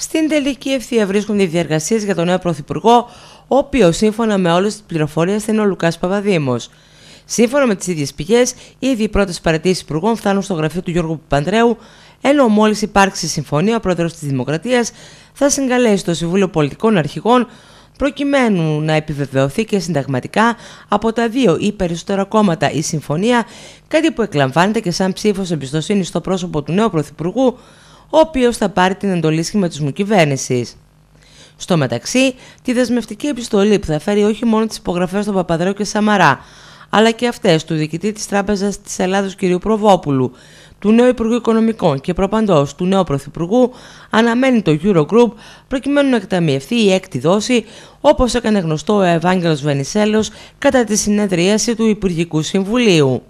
Στην τελική ευθεία βρίσκονται οι διεργασίες για τον νέο Πρωθυπουργό, ο οποίος σύμφωνα με όλες τις πληροφορίες είναι ο Λουκάς Παπαδήμος. Σύμφωνα με τις ίδιες πηγές, ήδη οι πρώτες παρατήσει υπουργών φτάνουν στο γραφείο του Γιώργου Παπανδρέου, ενώ μόλις υπάρξει συμφωνία, ο πρόεδρος της Δημοκρατίας θα συγκαλέσει το Συμβούλιο Πολιτικών Αρχηγών, προκειμένου να επιβεβαιωθεί και συνταγματικά από τα δύο ή περισσότερα κόμματα η συμφωνία, κάτι που εκλαμβάνεται και σαν ψήφος εμπιστοσύνης στο πρόσωπο του νέου Πρωθυπουργού, ο οποίος θα πάρει την εντολή σχηματισμού κυβέρνησης. Στο μεταξύ, τη δεσμευτική επιστολή που θα φέρει όχι μόνο τις υπογραφές των Παπαδρέου και Σαμαρά, αλλά και αυτές του διοικητή της Τράπεζας της Ελλάδος κ. Προβόπουλου, του νέου Υπουργού Οικονομικών και προπαντός του νέου Πρωθυπουργού αναμένει το Eurogroup προκειμένου να εκταμιευθεί η έκτη δόση όπως έκανε γνωστό ο Ευάγγελος Βενισέλος κατά τη συνεδρίαση του Υπουργικού Συμβουλίου.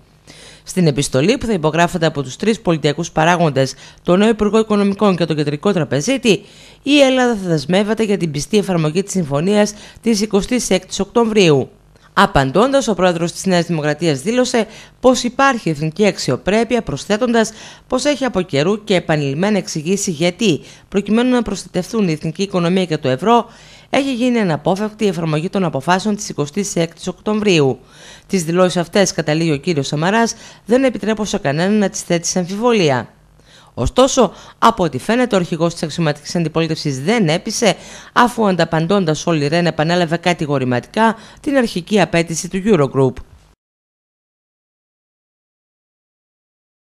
Στην επιστολή που θα υπογράφεται από τους τρεις πολιτικούς παράγοντες, τον νέο Υπουργό Οικονομικών και τον Κεντρικό Τραπεζίτη, η Ελλάδα θα δεσμεύεται για την πιστή εφαρμογή της συμφωνίας της 26 Οκτωβρίου. Απαντώντας, ο πρόεδρος της Νέας Δημοκρατίας δήλωσε πως υπάρχει εθνική αξιοπρέπεια, προσθέτοντας πως έχει από καιρού και επανειλημμένα εξηγήσει γιατί, προκειμένου να προστατευτούν η εθνική οικονομία και το ευρώ, έχει γίνει αναπόφευκτη η εφαρμογή των αποφάσεων της 26 ης Οκτωβρίου. Τις δηλώσεις αυτές καταλήγει ο κύριος Σαμαράς, δεν επιτρέπω σε κανέναν να τις θέτει σε αμφιβολία. Ωστόσο, από ό,τι φαίνεται, ο αρχηγός της αξιωματικής αντιπολίτευσης δεν έπεισε, αφού ανταπαντώντας όλη η Ρεν επανέλαβε κατηγορηματικά την αρχική απέτηση του Eurogroup.